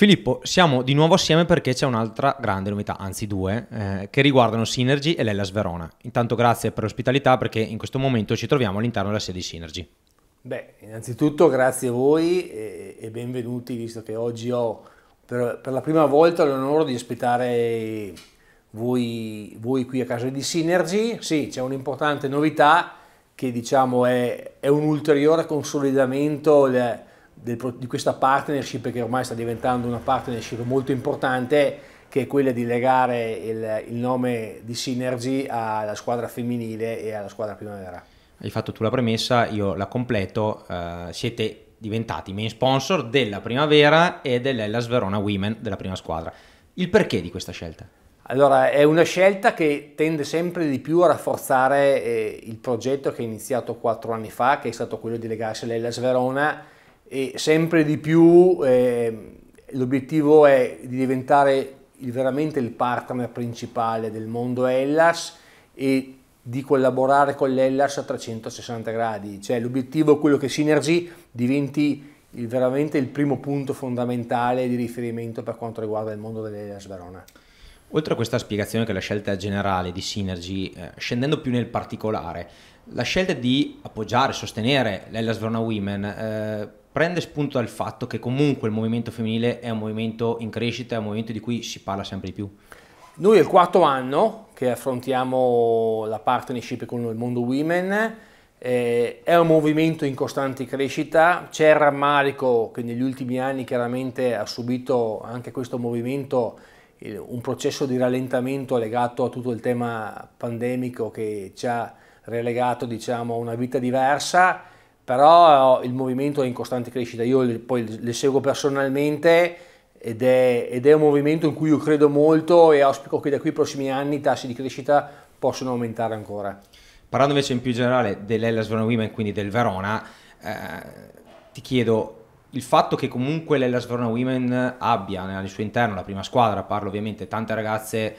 Filippo, siamo di nuovo assieme perché c'è un'altra grande novità, anzi due, eh, che riguardano Synergy e l'Ellas Verona. Intanto grazie per l'ospitalità perché in questo momento ci troviamo all'interno della sede di Synergy. Beh, innanzitutto grazie a voi e, e benvenuti, visto che oggi ho per, per la prima volta l'onore di ospitare voi, voi, qui a casa di Synergy. Sì, c'è un'importante novità che diciamo è, è un ulteriore consolidamento... Le, del, di questa partnership che ormai sta diventando una partnership molto importante che è quella di legare il, il nome di Synergy alla squadra femminile e alla squadra primavera. Hai fatto tu la premessa, io la completo, uh, siete diventati main sponsor della primavera e dell'Ellas Verona Women della prima squadra. Il perché di questa scelta? Allora, è una scelta che tende sempre di più a rafforzare eh, il progetto che è iniziato quattro anni fa, che è stato quello di legarsi all'Ellas Verona e sempre di più eh, l'obiettivo è di diventare il, veramente il partner principale del mondo Hellas e di collaborare con l'Hellas a 360 gradi, cioè l'obiettivo è quello che Synergy diventi il, veramente il primo punto fondamentale di riferimento per quanto riguarda il mondo dell'Hellas Verona. Oltre a questa spiegazione che la scelta generale di Synergy, eh, scendendo più nel particolare, la scelta di appoggiare, sostenere l'Hellas Verona Women eh, prende spunto dal fatto che comunque il movimento femminile è un movimento in crescita, è un movimento di cui si parla sempre di più? Noi è il quarto anno che affrontiamo la partnership con il mondo women, eh, è un movimento in costante crescita, c'è il rammarico che negli ultimi anni chiaramente ha subito anche questo movimento un processo di rallentamento legato a tutto il tema pandemico che ci ha relegato diciamo, a una vita diversa però il movimento è in costante crescita, io le, poi le seguo personalmente ed è, ed è, un movimento in cui io credo molto e auspico che da qui ai prossimi anni i tassi di crescita possano aumentare ancora. Parlando invece in più generale dell'Ellas Verona Women, quindi del Verona, eh, ti chiedo il fatto che comunque l'Ellas Verona Women abbia al suo interno la prima squadra, parlo ovviamente tante ragazze eh,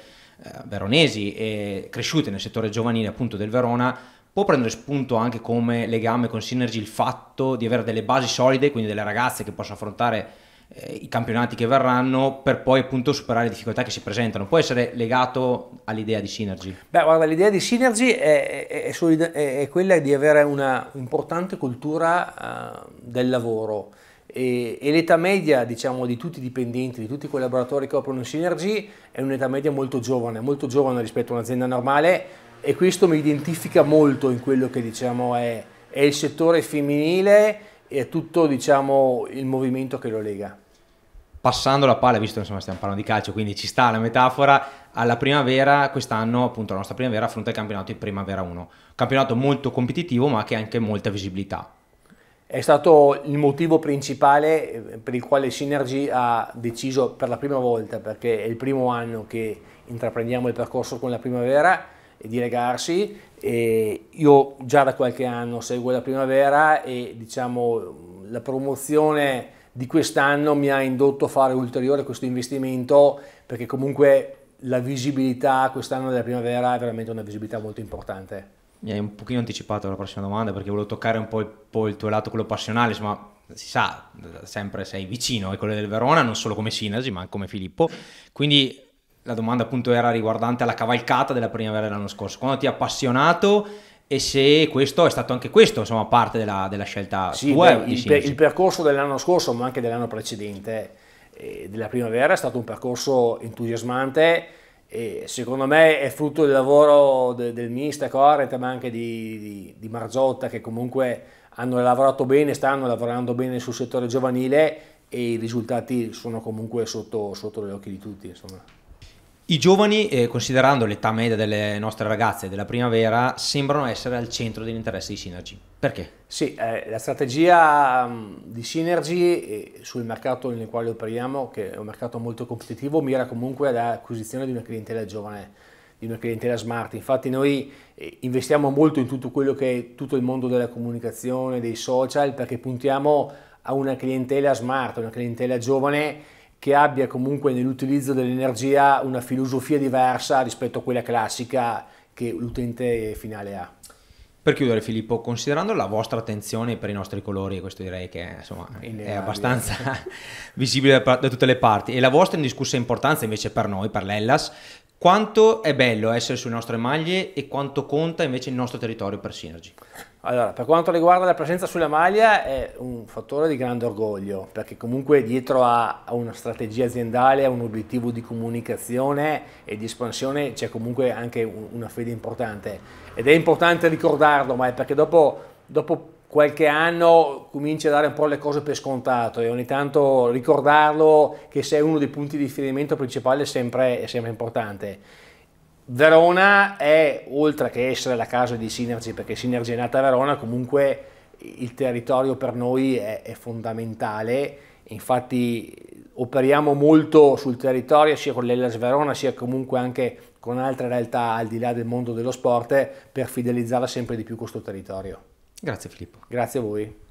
veronesi e cresciute nel settore giovanile appunto del Verona, può prendere spunto anche come legame con Synergy il fatto di avere delle basi solide, quindi delle ragazze che possono affrontare eh, i campionati che verranno per poi appunto superare le difficoltà che si presentano. Può essere legato all'idea di Synergy? Beh, guarda, l'idea di Synergy è, è, è, solida, è quella di avere una importante cultura uh, del lavoro e, e l'età media diciamo, di tutti i dipendenti, di tutti i collaboratori che operano in Synergy è un'età media molto giovane, molto giovane rispetto a un'azienda normale e questo mi identifica molto in quello che diciamo è, è il settore femminile e tutto diciamo, il movimento che lo lega. Passando la palla, visto che stiamo parlando di calcio, quindi ci sta la metafora, alla primavera, quest'anno appunto la nostra primavera affronta il campionato di Primavera 1, campionato molto competitivo ma che ha anche molta visibilità. È stato il motivo principale eh, per il quale Synergy ha deciso per la prima volta, perché è il primo anno che intraprendiamo il percorso con la primavera, di dilegarsi. E io già da qualche anno seguo la primavera e diciamo la promozione di quest'anno mi ha indotto a fare ulteriore questo investimento perché comunque la visibilità quest'anno della primavera è veramente una visibilità molto importante. Mi hai un pochino anticipato la prossima domanda perché volevo toccare un po' il, po il tuo lato quello passionale, insomma si sa, sempre sei vicino a quello del Verona, non solo come Sinasi ma anche come Filippo, quindi la domanda appunto era riguardante alla cavalcata della primavera dell'anno scorso, quando ti ha appassionato e se questo è stato anche questo, insomma, parte della, della scelta sì, tua. Beh, il, per, il, percorso dell'anno scorso, ma anche dell'anno precedente, eh, della primavera, è stato un percorso entusiasmante e secondo me è frutto del lavoro de, del mister Corret, ma anche di, di, di Marzotta, che comunque hanno lavorato bene, stanno lavorando bene sul settore giovanile e i risultati sono comunque sotto, sotto gli occhi di tutti. Insomma. I giovani, eh, considerando l'età media delle nostre ragazze della primavera, sembrano essere al centro dell'interesse di Synergy. Perché? Sì, eh, la strategia mm, di Synergy eh, sul mercato nel quale operiamo, che è un mercato molto competitivo, mira comunque all'acquisizione di una clientela giovane, di una clientela smart. Infatti noi eh, investiamo molto in tutto quello che è tutto il mondo della comunicazione, dei social, perché puntiamo a una clientela smart, una clientela giovane che abbia comunque nell'utilizzo dell'energia una filosofia diversa rispetto a quella classica che l'utente finale ha. Per chiudere Filippo, considerando la vostra attenzione per i nostri colori, questo direi che insomma, è abbastanza visibile da, da tutte le parti, e la vostra indiscussa importanza invece per noi, per l'Ellas, quanto è bello essere sulle nostre maglie e quanto conta invece il nostro territorio per Synergy? Allora, per quanto riguarda la presenza sulla maglia è un fattore di grande orgoglio, perché comunque dietro a, una strategia aziendale, a un obiettivo di comunicazione e di espansione c'è comunque anche una fede importante. Ed è importante ricordarlo, ma è perché dopo, dopo qualche anno cominci a dare un po' le cose per scontato e ogni tanto ricordarlo che sei uno dei punti di riferimento principali è sempre, è sempre importante. Verona è, oltre che essere la casa di Synergy, perché Synergy è nata a Verona, comunque il territorio per noi è, è fondamentale, infatti operiamo molto sul territorio sia con l'Ellas Verona sia comunque anche con altre realtà al di là del mondo dello sport per fidelizzare sempre di più questo territorio. Grazie Filippo. Grazie a voi.